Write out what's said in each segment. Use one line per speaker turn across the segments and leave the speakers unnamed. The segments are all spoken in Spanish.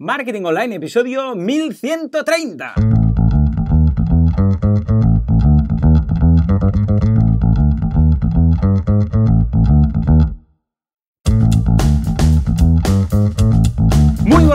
Marketing Online, episodio 1130.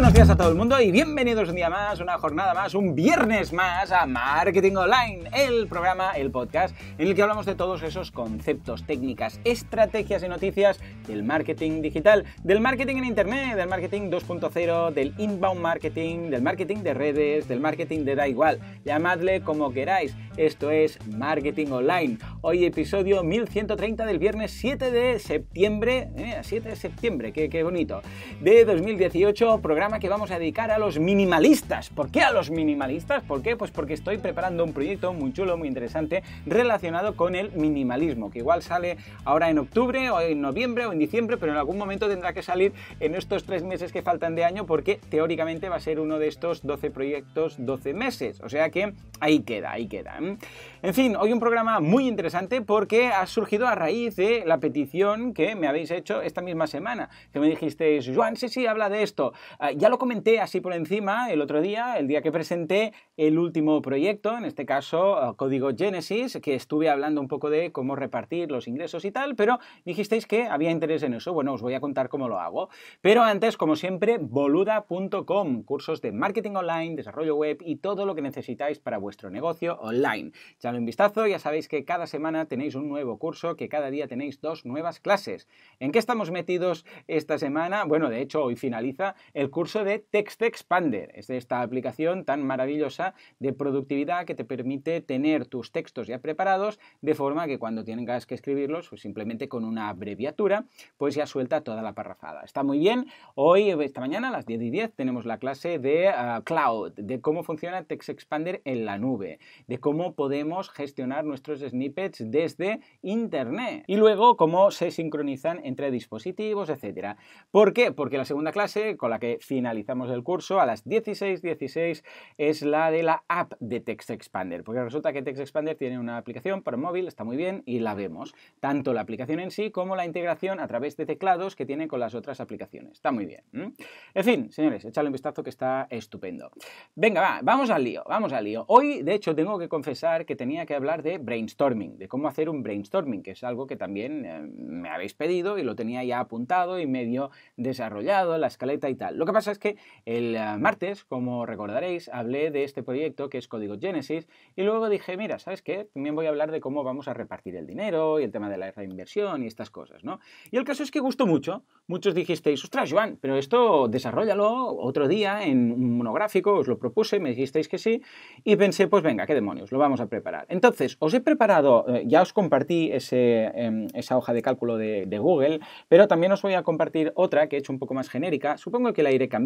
buenos días a todo el mundo y bienvenidos un día más, una jornada más, un viernes más a Marketing Online, el programa, el podcast en el que hablamos de todos esos conceptos, técnicas, estrategias y noticias del marketing digital, del marketing en Internet, del marketing 2.0, del inbound marketing, del marketing de redes, del marketing de da igual, llamadle como queráis. Esto es Marketing Online. Hoy episodio 1130 del viernes 7 de septiembre, eh, 7 de septiembre, qué, qué bonito, de 2018, programa que vamos a dedicar a los minimalistas. ¿Por qué a los minimalistas? ¿Por qué? Pues porque estoy preparando un proyecto muy chulo, muy interesante, relacionado con el minimalismo, que igual sale ahora en octubre o en noviembre o en diciembre, pero en algún momento tendrá que salir en estos tres meses que faltan de año porque teóricamente va a ser uno de estos 12 proyectos 12 meses. O sea que ahí queda, ahí queda. ¿eh? En fin, hoy un programa muy interesante porque ha surgido a raíz de la petición que me habéis hecho esta misma semana, que me dijisteis, Juan, sí, sí, habla de esto. Ah, ya lo comenté así por encima el otro día, el día que presenté el último proyecto, en este caso eh, Código Genesis, que estuve hablando un poco de cómo repartir los ingresos y tal, pero dijisteis que había interés en eso. Bueno, os voy a contar cómo lo hago. Pero antes, como siempre, boluda.com, cursos de marketing online, desarrollo web y todo lo que necesitáis para vuestro negocio online. ya un vistazo, ya sabéis que cada semana tenéis un nuevo curso, que cada día tenéis dos nuevas clases. ¿En qué estamos metidos esta semana? Bueno, de hecho, hoy finaliza el curso de Text Expander, es esta aplicación tan maravillosa de productividad que te permite tener tus textos ya preparados de forma que cuando tengas que escribirlos, pues simplemente con una abreviatura, pues ya suelta toda la parrafada. Está muy bien. Hoy, esta mañana, a las 10 y 10, tenemos la clase de ah, cloud, de cómo funciona Text Expander en la nube, de cómo podemos gestionar nuestros snippets desde Internet y luego cómo se sincronizan entre dispositivos, etc. ¿Por qué? Porque la segunda clase, con la que finalizamos, finalizamos el curso. A las 16.16 es la de la app de Text Expander, porque resulta que Text Expander tiene una aplicación para móvil, está muy bien y la vemos. Tanto la aplicación en sí como la integración a través de teclados que tiene con las otras aplicaciones. Está muy bien. En fin, señores, échale un vistazo que está estupendo. Venga, va, vamos al lío, vamos al lío. Hoy, de hecho, tengo que confesar que tenía que hablar de brainstorming, de cómo hacer un brainstorming, que es algo que también eh, me habéis pedido y lo tenía ya apuntado y medio desarrollado, la escaleta y tal. Lo que pasa es es que el eh, martes, como recordaréis, hablé de este proyecto que es Código Genesis y luego dije, mira, ¿sabes qué? También voy a hablar de cómo vamos a repartir el dinero y el tema de la inversión y estas cosas, ¿no? Y el caso es que gustó mucho. Muchos dijisteis, ostras, Joan, pero esto desarrollalo otro día en un monográfico, os lo propuse, me dijisteis que sí y pensé, pues venga, qué demonios, lo vamos a preparar. Entonces, os he preparado, eh, ya os compartí ese, em, esa hoja de cálculo de, de Google, pero también os voy a compartir otra que he hecho un poco más genérica, supongo que la iré cambiando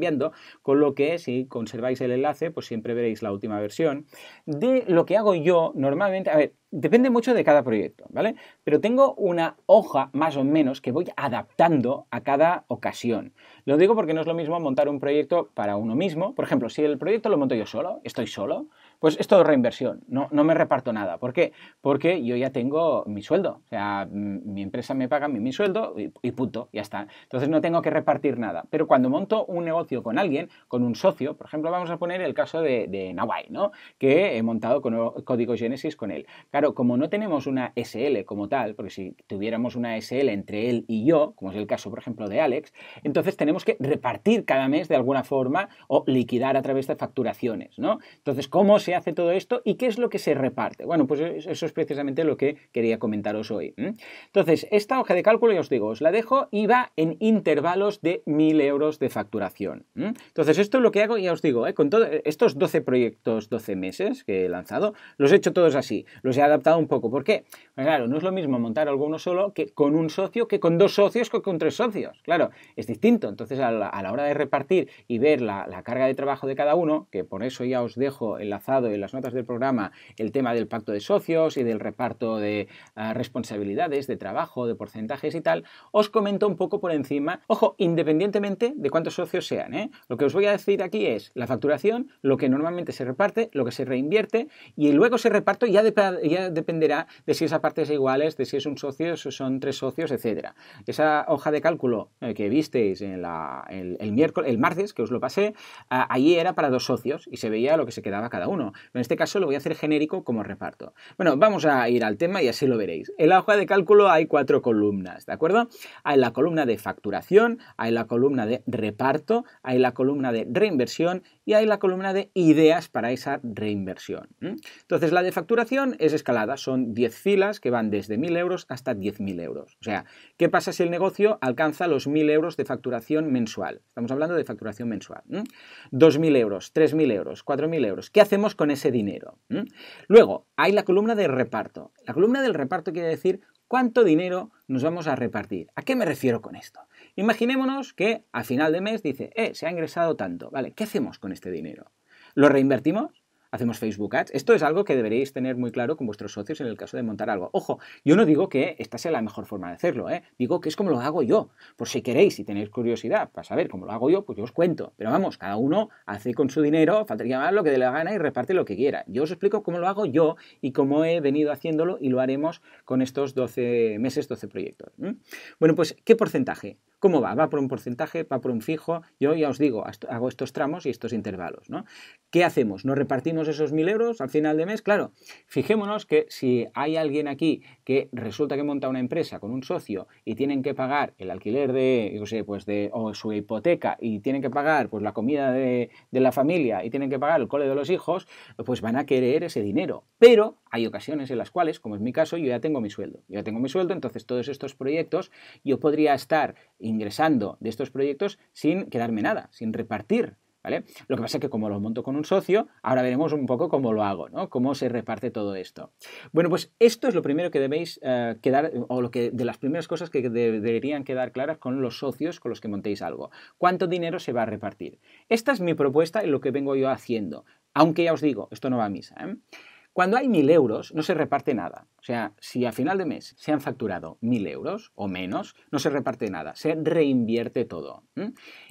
con lo que si conserváis el enlace, pues siempre veréis la última versión. De lo que hago yo normalmente, a ver, depende mucho de cada proyecto, ¿vale? Pero tengo una hoja más o menos que voy adaptando a cada ocasión. Lo digo porque no es lo mismo montar un proyecto para uno mismo. Por ejemplo, si el proyecto lo monto yo solo, estoy solo, pues es reinversión, no, no me reparto nada. ¿Por qué? Porque yo ya tengo mi sueldo, o sea, mi empresa me paga mi, mi sueldo y, punto, ya está. Entonces no tengo que repartir nada. Pero cuando monto un negocio con alguien, con un socio, por ejemplo, vamos a poner el caso de, de Nawai, ¿no? Que he montado con código Genesis con él. Claro, como no tenemos una SL como tal, porque si tuviéramos una SL entre él y yo, como es el caso, por ejemplo, de Alex, entonces tenemos que repartir cada mes de alguna forma o liquidar a través de facturaciones, ¿no? Entonces, ¿cómo se hace todo esto y qué es lo que se reparte. Bueno, pues eso es precisamente lo que quería comentaros hoy. Entonces, esta hoja de cálculo, ya os digo, os la dejo y va en intervalos de 1.000 euros de facturación. Entonces, esto es lo que hago, ya os digo, ¿eh? con todos estos 12 proyectos, 12 meses que he lanzado, los he hecho todos así, los he adaptado un poco. ¿Por qué? claro, no es lo mismo montar alguno solo que con un socio, que con dos socios, que con tres socios. Claro, es distinto. Entonces, a la, hora de repartir y ver la carga de trabajo de cada uno, que por eso ya os dejo enlazado en las notas del programa el tema del pacto de socios y del reparto de ah, responsabilidades, de trabajo, de porcentajes y tal, os comento un poco por encima, ojo, independientemente de cuántos socios sean, ¿eh? lo que os voy a decir aquí es la facturación, lo que normalmente se reparte, lo que se reinvierte y luego ese reparto ya, dependerá de si esa parte es igual de si es un socio, si son tres socios, etcétera. Esa hoja de cálculo eh, que visteis en el, miércoles, el martes que os lo pasé, ah, ahí era para dos socios y se veía lo que se quedaba cada uno en este caso lo voy a hacer genérico como reparto. Bueno, vamos a ir al tema y así lo veréis. En la hoja de cálculo hay cuatro columnas, ¿de acuerdo? Hay la columna de facturación, hay la columna de reparto, hay la columna de reinversión y hay la columna de ideas para esa reinversión. Entonces, la de facturación es escalada, son 10 filas que van desde 1.000 euros hasta 10.000 euros. O sea, ¿qué pasa si el negocio alcanza los 1.000 euros de facturación mensual? Estamos hablando de facturación mensual. 2.000 euros, 3.000 euros, 4.000 euros. ¿Qué hacemos con ese dinero. Luego, hay la columna de reparto. La columna del reparto quiere decir cuánto dinero nos vamos a repartir. ¿A qué me refiero con esto? Imaginémonos que a final de mes dice, eh, se ha ingresado tanto, ¿vale? ¿Qué hacemos con este dinero? ¿Lo reinvertimos? hacemos Facebook Ads. Esto es algo que deberéis tener muy claro con vuestros socios en el caso de montar algo. Ojo, yo no digo que esta sea la mejor forma de hacerlo, ¿eh? digo que es como lo hago yo. Por si queréis y tenéis curiosidad para saber cómo lo hago yo, pues yo os cuento. Pero vamos, cada uno hace con su dinero, faltaría más lo que dé la gana y reparte lo que quiera. Yo os explico cómo lo hago yo y cómo he venido haciéndolo y lo haremos con estos 12 meses, 12 proyectos. Bueno, pues, ¿qué porcentaje? ¿Cómo va? Va por un porcentaje, va por un fijo. Yo ya os digo, hago estos tramos y estos intervalos. ¿no? ¿Qué hacemos? ¿Nos repartimos esos mil euros al final de mes? Claro, fijémonos que si hay alguien aquí que resulta que monta una empresa con un socio y tienen que pagar el alquiler de, sé, pues de, o su hipoteca y tienen que pagar pues la comida de, de la familia y tienen que pagar el cole de los hijos, pues van a querer ese dinero. Pero hay ocasiones en las cuales, como es mi caso, yo ya tengo mi sueldo. Yo ya tengo mi sueldo, entonces todos estos proyectos, yo podría estar ingresando de estos proyectos sin quedarme nada, sin repartir. ¿Vale? Lo que pasa es que como lo monto con un socio, ahora veremos un poco cómo lo hago, ¿no? Cómo se reparte todo esto. Bueno, pues esto es lo primero que debéis eh, quedar, o lo que, de las primeras cosas que deberían quedar claras con los socios con los que montéis algo. ¿Cuánto dinero se va a repartir? Esta es mi propuesta y lo que vengo yo haciendo. Aunque ya os digo, esto no va a misa. ¿eh? Cuando hay 1.000 euros, no se reparte nada. O sea, si a final de mes se han facturado 1.000 euros o menos, no se reparte nada, se reinvierte todo.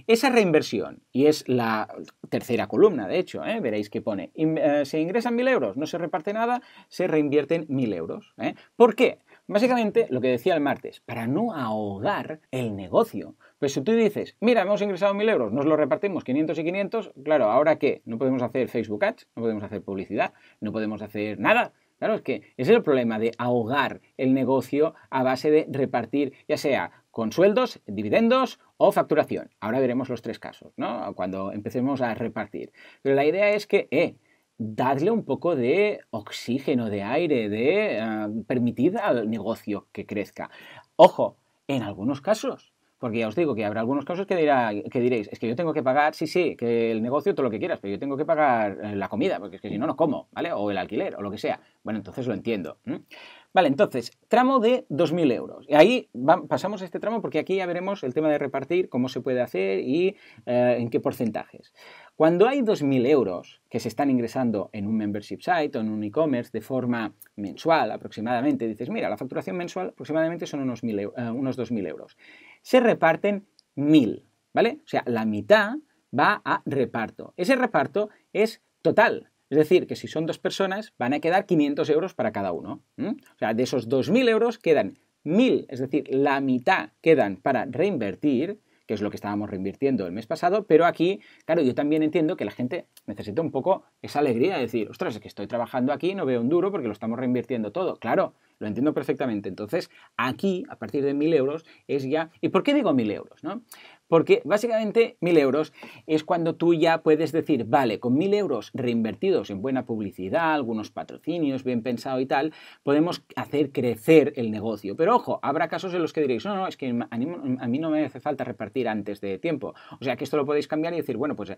Esa reinversión, y es la tercera columna, de hecho, ¿eh? veréis que pone, eh, se ingresan 1.000 euros, no se reparte nada, se reinvierten 1.000 euros. ¿eh? ¿Por qué? Básicamente, lo que decía el martes, para no ahogar el negocio. Pues si tú dices, mira, hemos ingresado mil euros, nos lo repartimos 500 y 500, claro, ¿ahora qué? No podemos hacer Facebook Ads, no podemos hacer publicidad, no podemos hacer nada. Claro, es que ese es el problema de ahogar el negocio a base de repartir, ya sea con sueldos, dividendos o facturación. Ahora veremos los tres casos, ¿no? Cuando empecemos a repartir. Pero la idea es que, eh, darle un poco de oxígeno, de aire, de ah, permitir al negocio que crezca. Ojo, en algunos casos, porque ya os digo que habrá algunos casos que, dirá, que diréis, es que yo tengo que pagar, sí, sí, que el negocio, todo lo que quieras, pero yo tengo que pagar eh, la comida, porque es que si no, no como, ¿vale? O el alquiler, o lo que sea. Bueno, entonces lo entiendo. Vale, entonces, tramo de 2.000 euros. Y ahí pasamos a este tramo porque aquí ya veremos el tema de repartir, cómo se puede hacer y eh, en qué porcentajes. Cuando hay 2.000 euros que se están ingresando en un membership site o en un e-commerce de forma mensual aproximadamente, dices, mira, la facturación mensual aproximadamente son unos, 2.000 eh, euros. Se reparten 1.000, ¿vale? O sea, la mitad va a reparto. Ese reparto es total. Es decir, que si son dos personas, van a quedar 500 euros para cada uno. O sea, de esos 2.000 euros quedan 1.000, es decir, la mitad quedan para reinvertir que es lo que estábamos reinvirtiendo el mes pasado, pero aquí, claro, yo también entiendo que la gente necesita un poco esa alegría de decir, ostras, es que estoy trabajando aquí, no veo un duro porque lo estamos reinvirtiendo todo. Claro, lo entiendo perfectamente. Entonces, aquí, a partir de mil euros, es ya... ¿Y por qué digo mil euros? No? Porque básicamente mil euros es cuando tú ya puedes decir, vale, con mil euros reinvertidos en buena publicidad, algunos patrocinios, bien pensado y tal, podemos hacer crecer el negocio. Pero ojo, habrá casos en los que diréis, no, no, es que a mí no me hace falta repartir antes de tiempo. O sea que esto lo podéis cambiar y decir, bueno, pues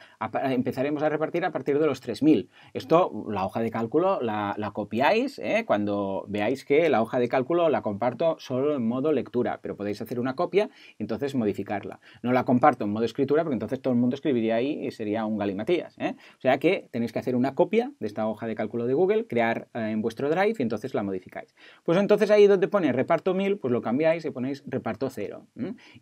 empezaremos a repartir a partir de los 3.000. Esto, la hoja de cálculo, la, copiáis ¿eh? cuando veáis que la hoja de cálculo la comparto solo en modo lectura, pero podéis hacer una copia y entonces modificarla. No la comparto en modo escritura, porque entonces todo el mundo escribiría ahí y sería un galimatías. ¿eh? O sea que tenéis que hacer una copia de esta hoja de cálculo de Google, crear eh, en vuestro Drive y entonces la modificáis. Pues entonces ahí donde pone reparto 1000, pues lo cambiáis y ponéis reparto 0.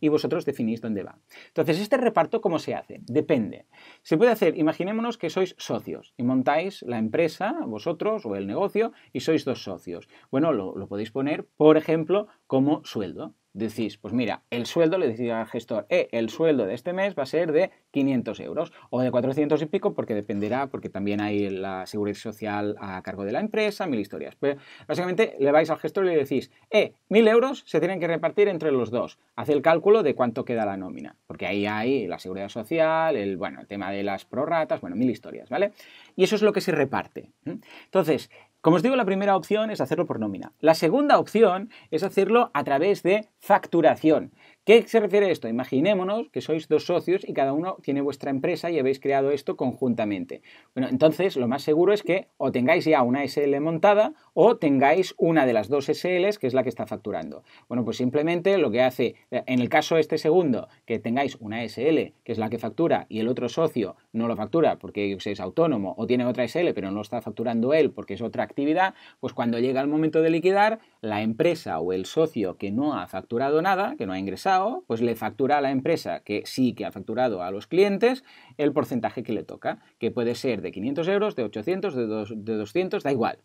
Y vosotros definís dónde va. Entonces, ¿este reparto cómo se hace? Depende. Se puede hacer, imaginémonos que sois socios y montáis la empresa, vosotros o el negocio, y sois dos socios. Bueno, lo, lo podéis poner, por ejemplo, como sueldo decís, pues mira, el sueldo, le decís al gestor, eh, el sueldo de este mes va a ser de 500 euros o de 400 y pico, porque dependerá, porque también hay la seguridad social a cargo de la empresa, mil historias. Pero pues, básicamente le vais al gestor y le decís, eh, 1000 euros se tienen que repartir entre los dos. Hace el cálculo de cuánto queda la nómina, porque ahí hay la seguridad social, el, bueno, el tema de las prorratas, bueno, mil historias, ¿vale? Y eso es lo que se reparte. Entonces, como os digo, la primera opción es hacerlo por nómina. La segunda opción es hacerlo a través de facturación, ¿Qué se refiere a esto? Imaginémonos que sois dos socios y cada uno tiene vuestra empresa y habéis creado esto conjuntamente. Bueno, entonces lo más seguro es que o tengáis ya una SL montada o tengáis una de las dos SLs que es la que está facturando. Bueno, pues simplemente lo que hace, en el caso este segundo, que tengáis una SL que es la que factura y el otro socio no lo factura porque es autónomo o tiene otra SL pero no lo está facturando él porque es otra actividad, pues cuando llega el momento de liquidar, la empresa o el socio que no ha facturado nada, que no ha ingresado, pues le factura a la empresa que sí que ha facturado a los clientes el porcentaje que le toca, que puede ser de 500 euros, de 800, de, de 200, da igual.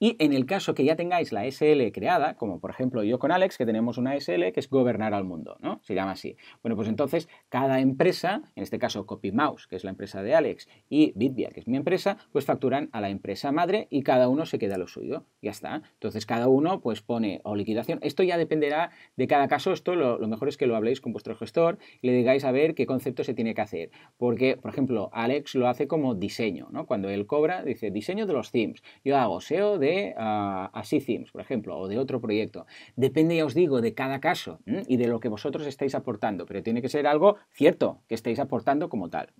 Y en el caso que ya tengáis la SL creada, como por ejemplo yo con Alex, que tenemos una SL que es Gobernar al Mundo, ¿no? Se llama así. Bueno, pues entonces cada empresa, en este caso CopyMouse, que es la empresa de Alex, y Bitvia, que es mi empresa, pues facturan a la empresa madre y cada uno se queda lo suyo. Ya está. Entonces cada uno pues pone o liquidación. Esto ya dependerá de cada caso, esto lo lo, mejor es que lo habléis con vuestro gestor y le digáis a ver qué concepto se tiene que hacer. Porque, por ejemplo, Alex lo hace como diseño, ¿no? Cuando él cobra, dice diseño de los themes. Yo hago SEO de ah, así themes, por ejemplo, o de otro proyecto. Depende, ya os digo, de cada caso y de lo que vosotros estáis aportando, pero tiene que ser algo cierto que estáis aportando como tal.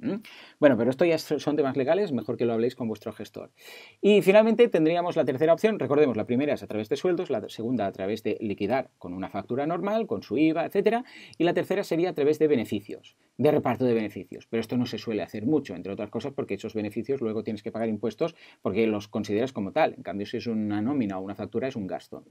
Bueno, pero esto ya son temas legales, mejor que lo habléis con vuestro gestor. Y finalmente tendríamos la tercera opción, recordemos, la primera es a través de sueldos, la segunda a través de liquidar con una factura normal, con su IVA, etcétera, Y la tercera sería a través de beneficios, de reparto de beneficios. Pero esto no se suele hacer mucho, entre otras cosas porque esos beneficios luego tienes que pagar impuestos porque los consideras como tal. En cambio, si es una nómina o una factura, es un gasto.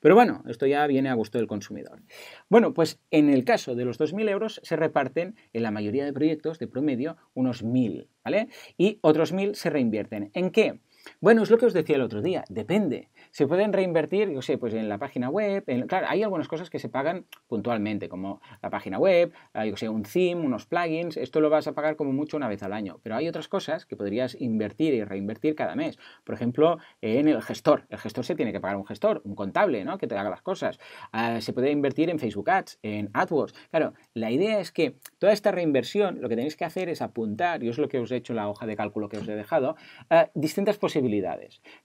Pero bueno, esto ya viene a gusto del consumidor. Bueno, pues en el caso de los 2.000 euros se reparten en la mayoría de proyectos de promedio unos 1.000, ¿vale? Y otros 1.000 se reinvierten. ¿En qué? Bueno, es lo que os decía el otro día, depende. Se pueden reinvertir, yo sé, pues en la página web, claro, hay algunas cosas que se pagan puntualmente, como la página web, ah, yo sé, un theme, unos plugins, esto lo vas a pagar como mucho una vez al año, pero hay otras cosas que podrías invertir y reinvertir cada mes. Por ejemplo, en el gestor, el gestor se tiene que pagar un gestor, un contable, ¿no? Que te haga las cosas. Ah, se puede invertir en Facebook Ads, en AdWords. Claro, la idea es que toda esta reinversión, lo que tenéis que hacer es apuntar, y es lo que os he hecho en la hoja de cálculo que os he dejado, ah, distintas posibilidades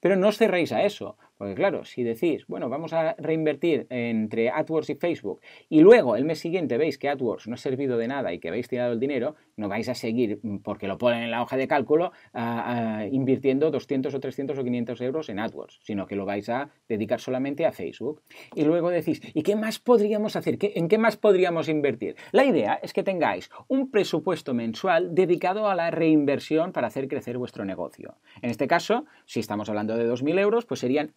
pero no os cerréis a eso, porque claro, si decís, bueno, vamos a reinvertir entre AdWords y Facebook y luego el mes siguiente veis que AdWords no ha servido de nada y que habéis tirado el dinero, no vais a seguir, mm, porque lo ponen en la hoja de cálculo, ah, ah, invirtiendo 200 o 300 o 500 euros en AdWords, sino que lo vais a dedicar solamente a Facebook. Y luego decís, ¿y qué más podríamos hacer? ¿En qué más podríamos invertir? La idea es que tengáis un presupuesto mensual dedicado a la reinversión para hacer crecer vuestro negocio. En este caso, si estamos hablando de 2.000 euros, pues serían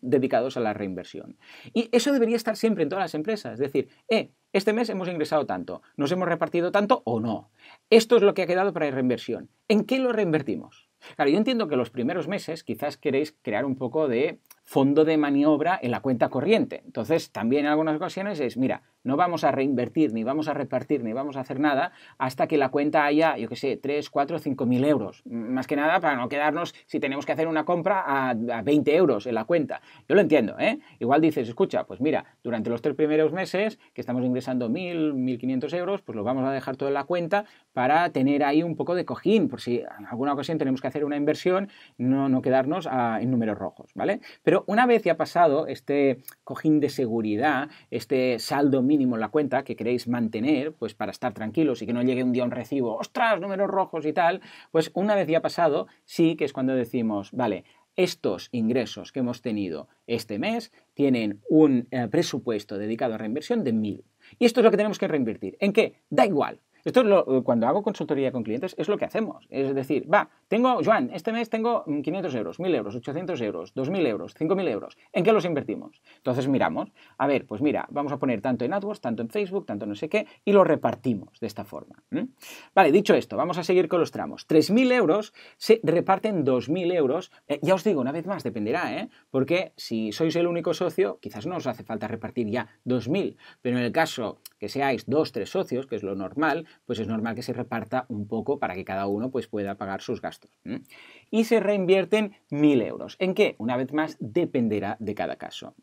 dedicados a la reinversión. Y eso debería estar siempre en todas las empresas, es decir, eh, este mes hemos ingresado tanto, nos hemos repartido tanto o no. Esto es lo que ha quedado para la reinversión. ¿En qué lo reinvertimos? Claro, yo entiendo que los primeros meses quizás queréis crear un poco de fondo de maniobra en la cuenta corriente. Entonces, también en algunas ocasiones es, mira, no vamos a reinvertir, ni vamos a repartir, ni vamos a hacer nada hasta que la cuenta haya, yo qué sé, 3, 4, 5 mil euros. Más que nada para no quedarnos, si tenemos que hacer una compra, a, 20 euros en la cuenta. Yo lo entiendo, ¿eh? Igual dices, escucha, pues mira, durante los tres primeros meses que estamos ingresando 1.000, 1.500 euros, pues lo vamos a dejar todo en la cuenta para tener ahí un poco de cojín, por si en alguna ocasión tenemos que hacer una inversión, no, no quedarnos ah, en números rojos, ¿vale? Pero una vez ya pasado este cojín de seguridad, este saldo mínimo en la cuenta que queréis mantener, pues para estar tranquilos y que no llegue un día un recibo, ostras, números rojos y tal, pues una vez ya pasado, sí que es cuando decimos, vale, estos ingresos que hemos tenido este mes tienen un eh, presupuesto dedicado a reinversión de 1.000. Y esto es lo que tenemos que reinvertir. ¿En qué? Da igual, esto lo, cuando hago consultoría con clientes es lo que hacemos. Es decir, va, tengo, Joan, este mes tengo 500 mm, euros, 1000 euros, 800 euros, 2000 euros, 5000 euros. ¿En qué los invertimos? Entonces miramos, a ver, pues mira, vamos a poner tanto en AdWords, tanto en Facebook, tanto no sé qué, y lo repartimos de esta forma. Vale, dicho esto, vamos a seguir con los tramos. 3000 euros se reparten 2000 euros. Eh, ya os digo, una vez más, dependerá, ¿eh? Porque si sois el único socio, quizás no os hace falta repartir ya 2000, pero en el caso que seáis dos, tres socios, que es lo normal, pues es normal que se reparta un poco para que cada uno pues, pueda pagar sus gastos y se reinvierten 1.000 euros. ¿En qué? Una vez más, dependerá de cada caso.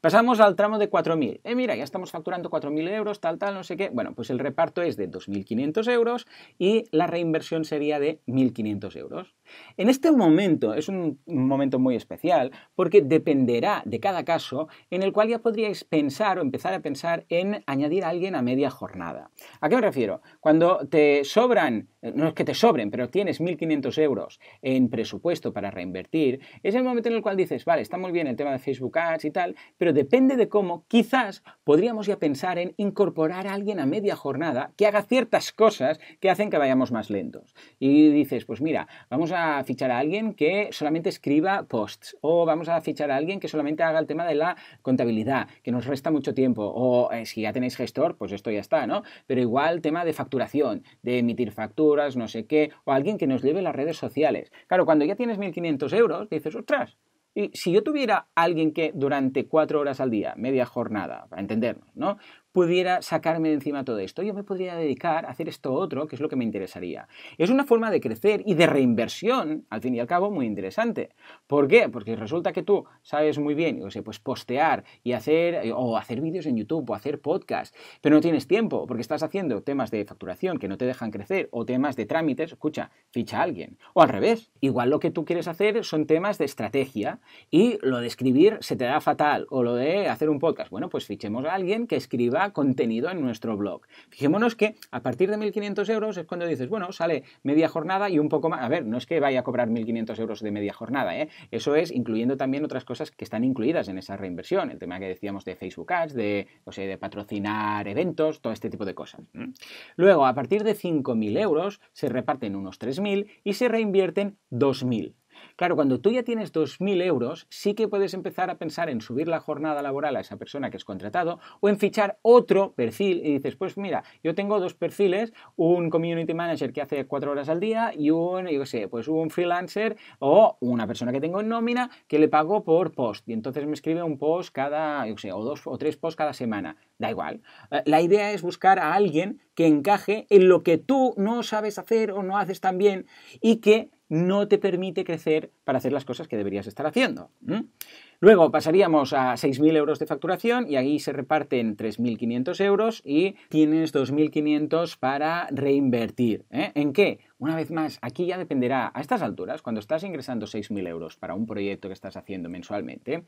Pasamos al tramo de 4.000. Eh, mira, ya estamos facturando 4.000 euros, tal, tal, no sé qué. Bueno, pues el reparto es de 2.500 euros y la reinversión sería de 1.500 euros. En este momento, es un momento muy especial porque dependerá de cada caso en el cual ya podríais pensar o empezar a pensar en añadir a alguien a media jornada. ¿A qué me refiero? Cuando te sobran, eh, no es que te sobren, pero tienes 1.500 euros en presupuesto para reinvertir, es el momento en el cual dices, vale, está muy bien el tema de Facebook Ads y tal, pero depende de cómo, quizás podríamos ya pensar en incorporar a alguien a media jornada que haga ciertas cosas que hacen que vayamos más lentos. Y dices, pues mira, vamos a fichar a alguien que solamente escriba posts, o vamos a fichar a alguien que solamente haga el tema de la contabilidad, que nos resta mucho tiempo, o eh, si ya tenéis gestor, pues esto ya está, ¿no? Pero igual tema de facturación, de emitir facturas, no sé qué, o alguien que nos lleve las redes sociales. Claro, cuando ya tienes 1.500 euros, dices, ostras, y si yo tuviera alguien que durante cuatro horas al día, media jornada, para entendernos, ¿no? pudiera sacarme de encima todo esto. Yo me podría dedicar a hacer esto otro, que es lo que me interesaría. Es una forma de crecer y de reinversión, al fin y al cabo, muy interesante. ¿Por qué? Porque resulta que tú sabes muy bien, o sé, pues postear y hacer, eh, o hacer vídeos en YouTube o hacer podcast, pero no tienes tiempo porque estás haciendo temas de facturación que no te dejan crecer o temas de trámites, escucha, ficha a alguien. O al revés, igual lo que tú quieres hacer son temas de estrategia y lo de escribir se te da fatal o lo de hacer un podcast. Bueno, pues fichemos a alguien que escriba contenido en nuestro blog. Fijémonos que a partir de 1.500 euros es cuando dices, bueno, sale media jornada y un poco más. A ver, no es que vaya a cobrar 1.500 euros de media jornada, ¿eh? eso es incluyendo también otras cosas que están incluidas en esa reinversión. El tema que decíamos de Facebook Ads, de, de patrocinar eventos, todo este tipo de cosas. Luego, a partir de 5.000 euros se reparten unos 3.000 y se reinvierten 2.000. Claro, cuando tú ya tienes 2.000 euros, sí que puedes empezar a pensar en subir la jornada laboral a esa persona que has contratado o en fichar otro perfil y dices, pues mira, yo tengo dos perfiles, un community manager que hace cuatro horas al día y un, yo sé, pues un freelancer o una persona que tengo en nómina que le pago por post y entonces me escribe un post cada, yo sé, o dos o tres posts cada semana. Da igual. Eh, la idea es buscar a alguien que encaje en lo que tú no sabes hacer o no haces tan bien y que no te permite crecer para hacer las cosas que deberías estar haciendo. Luego pasaríamos a 6.000 euros de facturación y ahí se reparten 3.500 euros y tienes 2.500 para reinvertir. ¿eh? ¿En qué? Una vez más, aquí ya dependerá, a estas alturas, cuando estás ingresando 6.000 euros para un proyecto que estás haciendo mensualmente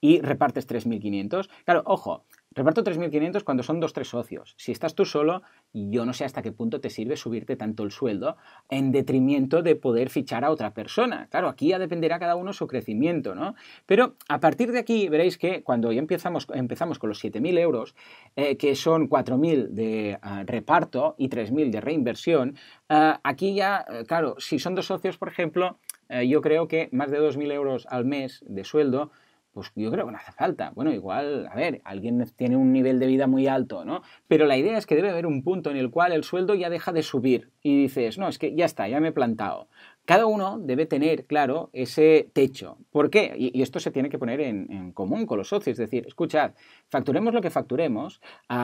y repartes 3.500, claro, ojo, Reparto 3.500 cuando son dos tres socios. Si estás tú solo, yo no sé hasta qué punto te sirve subirte tanto el sueldo en detrimento de poder fichar a otra persona. Claro, aquí ya dependerá cada uno su crecimiento, ¿no? Pero a partir de aquí veréis que cuando ya empezamos, empezamos con los 7.000 euros, eh, que son 4.000 de ah, reparto y 3.000 de reinversión, ah, aquí ya, eh, claro, si son dos socios, por ejemplo, eh, yo creo que más de 2.000 euros al mes de sueldo pues yo creo que no hace falta. Bueno, igual, a ver, alguien tiene un nivel de vida muy alto, ¿no? Pero la idea es que debe haber un punto en el cual el sueldo ya deja de subir y dices, no, es que ya está, ya me he plantado. Cada uno debe tener claro ese techo. ¿Por qué? Y, esto se tiene que poner en, común con los socios. Es decir, escuchad, facturemos lo que facturemos,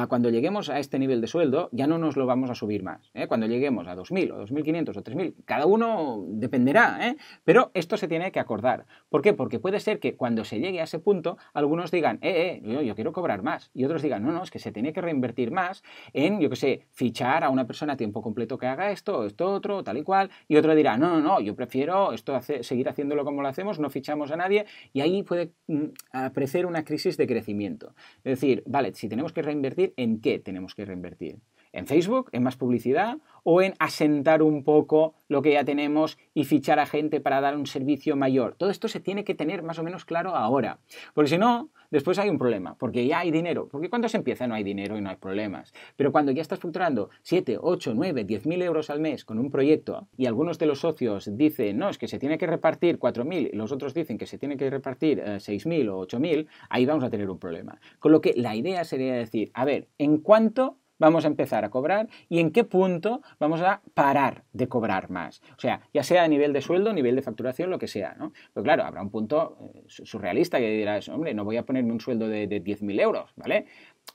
cuando lleguemos a este nivel de sueldo ya no nos lo vamos a subir más. ¿eh? Cuando lleguemos a 2.000 o 2.500 o 3.000, cada uno dependerá. ¿eh? Pero esto se tiene que acordar. ¿Por qué? Porque puede ser que cuando se llegue a ese punto, algunos digan, eh, eh, yo, yo quiero cobrar más. Y otros digan, no, no, es que se tiene que reinvertir más en, yo qué sé, fichar a una persona a tiempo completo que haga esto, esto, otro, tal y cual. Y otro dirá, no, no, no yo prefiero esto seguir haciéndolo como lo hacemos, no fichamos a nadie y ahí puede mm, aparecer una crisis de crecimiento. Es decir, vale, si tenemos que reinvertir, ¿en qué tenemos que reinvertir? en Facebook, en más publicidad o en asentar un poco lo que ya tenemos y fichar a gente para dar un servicio mayor. Todo esto se tiene que tener más o menos claro ahora, porque si no, después hay un problema, porque ya hay dinero, porque cuando se empieza no hay dinero y no hay problemas, pero cuando ya estás facturando 7, 8, 9, 10 mil euros al mes con un proyecto y algunos de los socios dicen, no, es que se tiene que repartir 4 mil y los otros dicen que se tiene que repartir 6.000 eh, mil o 8 mil, ahí vamos a tener un problema. Con lo que la idea sería decir, a ver, ¿en cuánto vamos a empezar a cobrar y en qué punto vamos a parar de cobrar más. O sea, ya sea a nivel de sueldo, nivel de facturación, lo que sea. ¿no? Pero pues claro, habrá un punto eh, surrealista que dirás, hombre, no voy a ponerme un sueldo de, de 10.000 euros, ¿vale?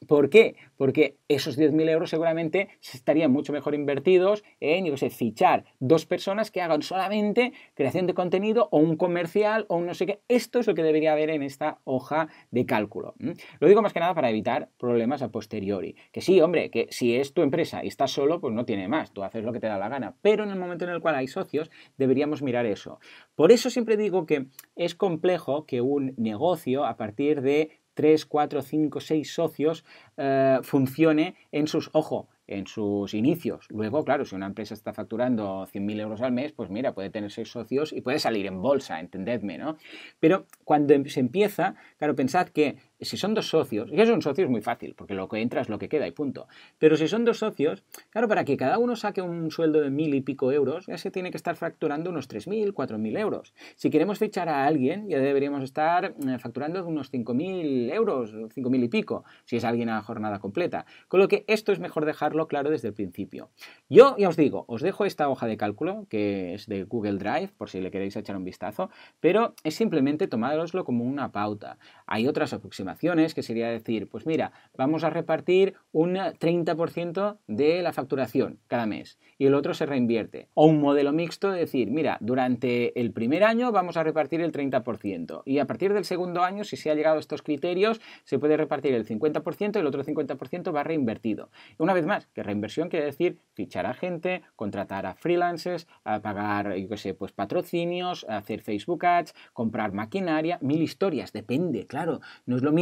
¿Por qué? Porque esos 10.000 euros seguramente estarían mucho mejor invertidos en, yo sé, fichar dos personas que hagan solamente creación de contenido o un comercial o un no sé qué. Esto es lo que debería haber en esta hoja de cálculo. Lo digo más que nada para evitar problemas a posteriori. Que sí, hombre, que si es tu empresa y estás solo, pues no tiene más, tú haces lo que te da la gana. Pero en el momento en el cual hay socios, deberíamos mirar eso. Por eso siempre digo que es complejo que un negocio, a partir de 3, 4, 5, 6 socios eh, funcione en sus, ojo, en sus inicios. Luego, claro, si una empresa está facturando 100.000 euros al mes, pues mira, puede tener seis socios y puede salir en bolsa, entendedme, ¿no? Pero cuando em-, se empieza, claro, pensad que si son dos socios, y es un socio es muy fácil, porque lo que entra es lo que queda y punto. Pero si son dos socios, claro, para que cada uno saque un sueldo de mil y pico euros, ya se tiene que estar facturando unos 3.000, 4.000 euros. Si queremos fichar a alguien, ya deberíamos estar eh, facturando unos 5.000 euros, 5.000 y pico, si es alguien a jornada completa. Con lo que esto es mejor dejarlo claro desde el principio. Yo ya os digo, os dejo esta hoja de cálculo, que es de Google Drive, por si le queréis echar un vistazo, pero es simplemente tomároslo como una pauta. Hay otras aproximaciones que sería decir, pues mira, vamos a repartir un 30% de la facturación cada mes y el otro se reinvierte. O un modelo mixto, de decir, mira, durante el primer año vamos a repartir el 30% y a partir del segundo año, si se ha llegado a estos criterios, se puede repartir el 50% y el otro 50% va reinvertido. Una vez más, que reinversión quiere decir fichar a gente, contratar a freelancers, pagar, yo qué sé, pues patrocinios, hacer Facebook Ads, comprar maquinaria, mil historias, depende, claro, no es lo mismo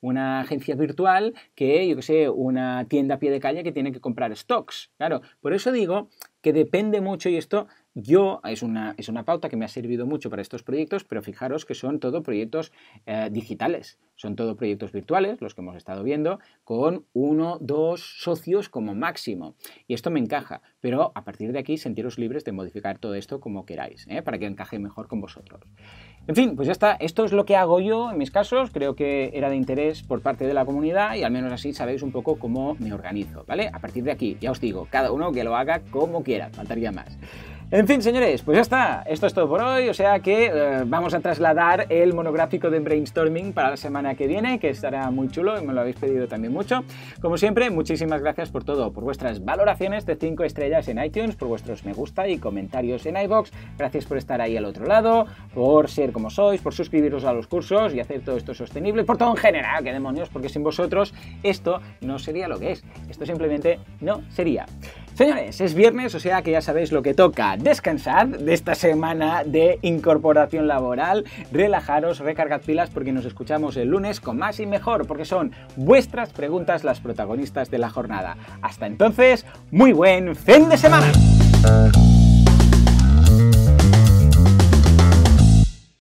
una agencia virtual que, yo que sé, una tienda a pie de calle que tiene que comprar stocks. Claro, por eso digo que depende mucho y esto yo, ah, es una, pauta que me ha servido mucho para estos proyectos, pero fijaros que son todo proyectos eh, digitales, son todo proyectos virtuales, los que hemos estado viendo, con uno, dos socios como máximo. Y esto me encaja, pero a partir de aquí sentiros libres de modificar todo esto como queráis, ¿eh? para que encaje mejor con vosotros. En fin, pues ya está, esto es lo que hago yo en mis casos, creo que era de interés por parte de la comunidad y al menos así sabéis un poco cómo me organizo, ¿vale? A partir de aquí, ya os digo, cada uno que lo haga como quiera, faltaría más. En fin, señores, pues ya está. Esto es todo por hoy. O sea que eh, vamos a trasladar el monográfico de brainstorming para la semana que viene, que estará muy chulo y me lo habéis pedido también mucho. Como siempre, muchísimas gracias por todo, por vuestras valoraciones de 5 estrellas en iTunes, por vuestros me gusta y comentarios en iBox. Gracias por estar ahí al otro lado, por ser como sois, por suscribiros a los cursos y hacer todo esto sostenible, por todo en general, que demonios, porque sin vosotros esto no sería lo que es. Esto simplemente no sería. Señores, es viernes, o sea que ya sabéis lo que toca. Descansad de esta semana de incorporación laboral, relajaros, recargad pilas porque nos escuchamos el lunes con más y mejor, porque son vuestras preguntas las protagonistas de la jornada. Hasta entonces, muy buen fin de semana.